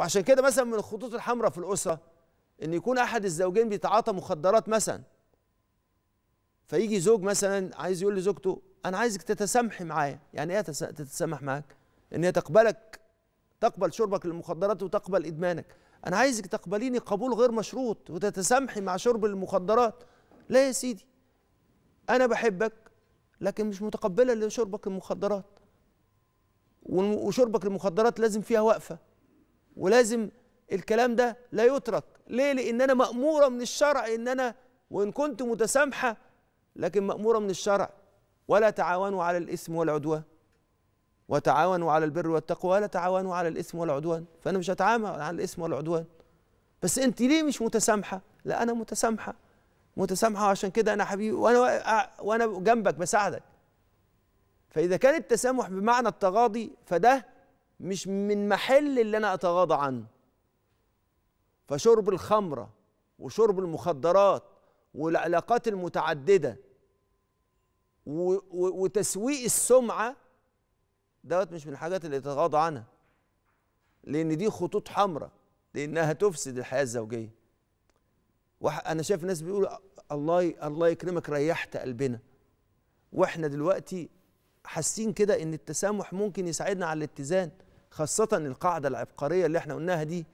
وعشان كده مثلا من الخطوط الحمراء في الأسرة إن يكون أحد الزوجين بيتعاطى مخدرات مثلا فيجي زوج مثلا عايز يقول لزوجته أنا عايزك تتسامحي معايا يعني إيه تتسامح معاك؟ إن هي تقبلك تقبل شربك للمخدرات وتقبل إدمانك أنا عايزك تقبليني قبول غير مشروط وتتسامحي مع شرب المخدرات لا يا سيدي أنا بحبك لكن مش متقبلة لشربك المخدرات وشربك المخدرات لازم فيها وقفة ولازم الكلام ده لا يترك ليه لان انا ماموره من الشرع ان انا وان كنت متسامحه لكن ماموره من الشرع ولا تعاونوا على الاثم والعدوان وتعاونوا على البر والتقوى ولا تعاونوا على الاثم والعدوان فانا مش هتعامل على الاثم والعدوان بس انت ليه مش متسامحه لا انا متسامحه متسامحه عشان كده انا حبيبي وانا وانا جنبك بساعدك فاذا كان التسامح بمعنى التغاضي فده مش من محل اللي انا اتغاضى عنه فشرب الخمره وشرب المخدرات والعلاقات المتعدده وتسويق السمعه دوت مش من الحاجات اللي اتغاضى عنها لان دي خطوط حمراء لانها تفسد الحياه الزوجيه انا شايف ناس بيقولوا الله الله يكرمك ريحت قلبنا واحنا دلوقتي حاسين كده ان التسامح ممكن يساعدنا على الاتزان خاصة القاعدة العبقرية اللي احنا قلناها دي